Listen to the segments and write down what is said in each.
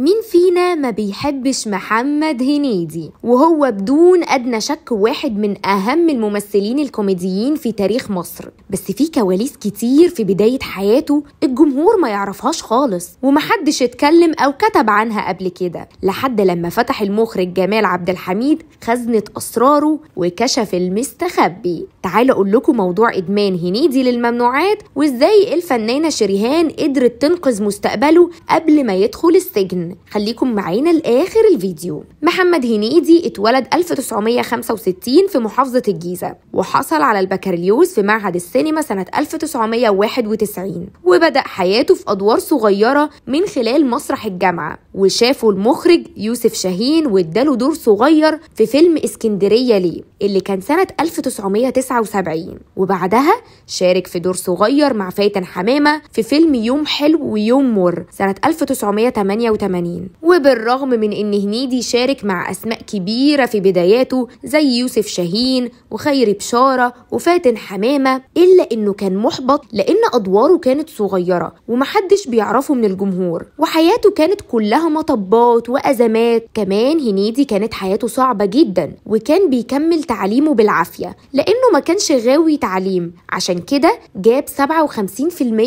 مين فينا ما بيحبش محمد هنيدي وهو بدون ادنى شك واحد من اهم الممثلين الكوميديين في تاريخ مصر بس في كواليس كتير في بدايه حياته الجمهور ما يعرفهاش خالص ومحدش اتكلم او كتب عنها قبل كده لحد لما فتح المخرج جمال عبد الحميد خزنه اسراره وكشف المستخبي تعال اقول لكم موضوع ادمان هنيدي للممنوعات وازاي الفنانه شريهان قدرت تنقذ مستقبله قبل ما يدخل السجن خليكم معانا لاخر الفيديو محمد هنيدي اتولد 1965 في محافظة الجيزة وحصل على البكالوريوس في معهد السينما سنة 1991 وبدأ حياته في أدوار صغيرة من خلال مسرح الجامعة وشافوا المخرج يوسف شاهين واداله دور صغير في فيلم اسكندريه ليه اللي كان سنه 1979 وبعدها شارك في دور صغير مع فايتن حمامه في فيلم يوم حلو ويوم مر سنه 1988 وبالرغم من ان هنيدي شارك مع اسماء كبيره في بداياته زي يوسف شاهين وخيري بشاره وفاتن حمامه الا انه كان محبط لان ادواره كانت صغيره ومحدش بيعرفه من الجمهور وحياته كانت كلها مطبات وأزمات كمان هنيدي كانت حياته صعبة جدا وكان بيكمل تعليمه بالعافية لأنه ما كانش غاوي تعليم عشان كده جاب 57%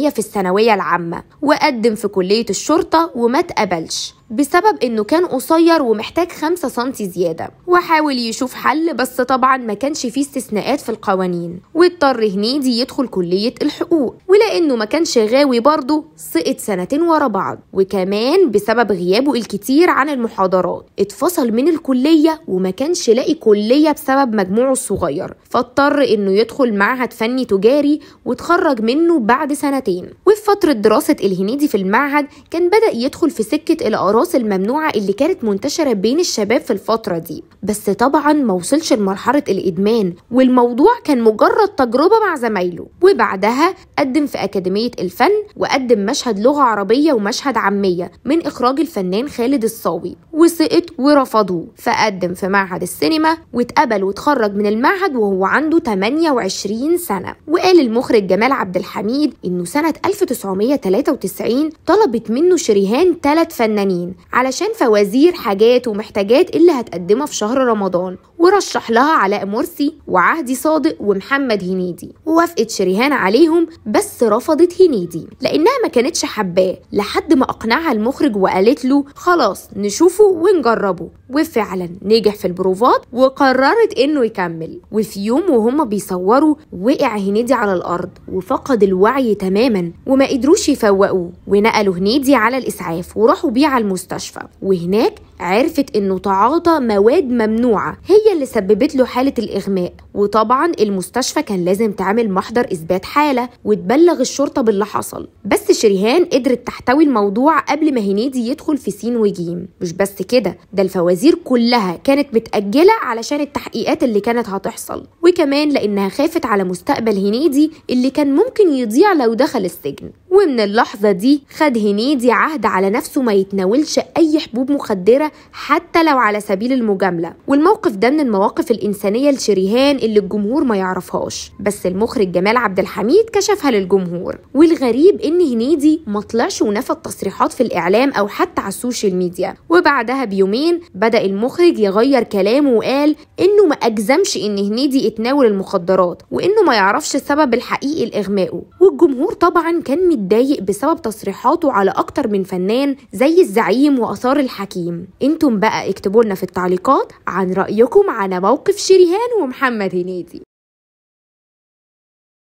في الثانوية العامة وقدم في كلية الشرطة وما تقبلش بسبب انه كان قصير ومحتاج 5 سم زياده وحاول يشوف حل بس طبعا ما كانش فيه استثناءات في القوانين واضطر هنيدي يدخل كليه الحقوق ولانه ما كانش غاوي برضه سقط سنتين ورا بعض وكمان بسبب غيابه الكتير عن المحاضرات اتفصل من الكليه وما كانش لاقي كليه بسبب مجموعه الصغير فاضطر انه يدخل معهد فني تجاري وتخرج منه بعد سنتين وفي فتره دراسه الهنيدي في المعهد كان بدا يدخل في سكه الاراء الأعراس الممنوعة اللي كانت منتشرة بين الشباب في الفترة دي بس طبعا ما وصلش لمرحلة الإدمان والموضوع كان مجرد تجربة مع زمايله وبعدها قدم في أكاديمية الفن وقدم مشهد لغة عربية ومشهد عامية من إخراج الفنان خالد الصاوي وسقط ورفضوه فقدم في معهد السينما واتقبل واتخرج من المعهد وهو عنده 28 سنة وقال المخرج جمال عبد الحميد إنه سنة 1993 طلبت منه شريهان ثلاث فنانين علشان فوازير حاجات ومحتاجات اللي هتقدمها في شهر رمضان ورشح لها علاء مرسي وعهدي صادق ومحمد هنيدي ووافقت شريهان عليهم بس رفضت هنيدي لانها ما كانتش حباه لحد ما اقنعها المخرج وقالت له خلاص نشوفه ونجربه وفعلا نجح في البروفات وقررت انه يكمل وفي يوم وهما بيصوروا وقع هنيدي على الارض وفقد الوعي تماما وما قدروش يفوقوه ونقلوا هنيدي على الاسعاف وراحوا بيه على المستشفى وهناك عرفت انه تعاطى مواد ممنوعه هي اللي سببت له حالة الإغماء وطبعا المستشفى كان لازم تعمل محضر إثبات حالة وتبلغ الشرطة باللي حصل بس شريهان قدرت تحتوي الموضوع قبل ما هنيدي يدخل في سين وجيم مش بس كده ده الفوازير كلها كانت متأجلة علشان التحقيقات اللي كانت هتحصل وكمان لأنها خافت على مستقبل هنيدي اللي كان ممكن يضيع لو دخل السجن ومن اللحظة دي خد هنيدي عهد على نفسه ما يتناولش أي حبوب مخدرة حتى لو على سبيل المجاملة والموقف ده من المواقف الإنسانية لشريهان اللي الجمهور ما يعرفهاش بس المخرج جمال عبد الحميد كشفها للجمهور والغريب إن هنيدي ما طلعش ونفى التصريحات في الإعلام أو حتى على السوشيال ميديا وبعدها بيومين بدأ المخرج يغير كلامه وقال إنه ما أجزمش إن هنيدي اتناول المخدرات وإنه ما يعرفش السبب الحقيقي لإغمائه والجمهور طبعا كان متضايق بسبب تصريحاته على اكتر من فنان زي الزعيم واثار الحكيم انتم بقى اكتبوا لنا في التعليقات عن رايكم على موقف شريهان ومحمد هنيدي